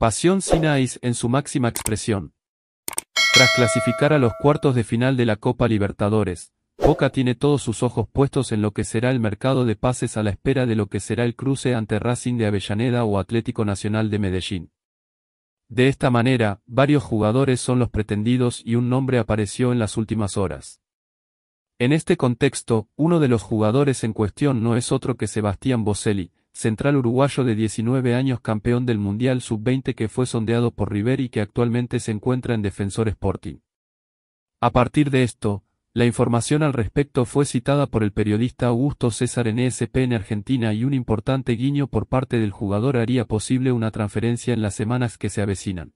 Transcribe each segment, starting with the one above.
Pasión sin Sinais en su máxima expresión. Tras clasificar a los cuartos de final de la Copa Libertadores, Boca tiene todos sus ojos puestos en lo que será el mercado de pases a la espera de lo que será el cruce ante Racing de Avellaneda o Atlético Nacional de Medellín. De esta manera, varios jugadores son los pretendidos y un nombre apareció en las últimas horas. En este contexto, uno de los jugadores en cuestión no es otro que Sebastián Boselli, central uruguayo de 19 años campeón del Mundial Sub-20 que fue sondeado por River y que actualmente se encuentra en Defensor Sporting. A partir de esto, la información al respecto fue citada por el periodista Augusto César en ESP en Argentina y un importante guiño por parte del jugador haría posible una transferencia en las semanas que se avecinan.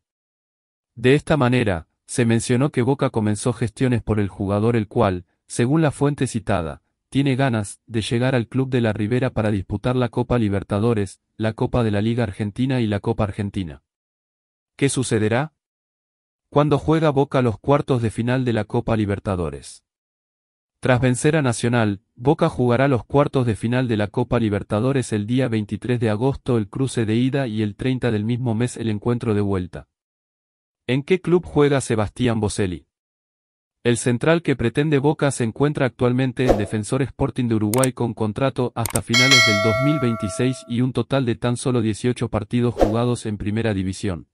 De esta manera, se mencionó que Boca comenzó gestiones por el jugador el cual, según la fuente citada, tiene ganas de llegar al Club de la Ribera para disputar la Copa Libertadores, la Copa de la Liga Argentina y la Copa Argentina. ¿Qué sucederá? Cuando juega Boca los cuartos de final de la Copa Libertadores. Tras vencer a Nacional, Boca jugará los cuartos de final de la Copa Libertadores el día 23 de agosto el cruce de ida y el 30 del mismo mes el encuentro de vuelta. ¿En qué club juega Sebastián Boselli? El central que pretende Boca se encuentra actualmente en Defensor Sporting de Uruguay con contrato hasta finales del 2026 y un total de tan solo 18 partidos jugados en Primera División.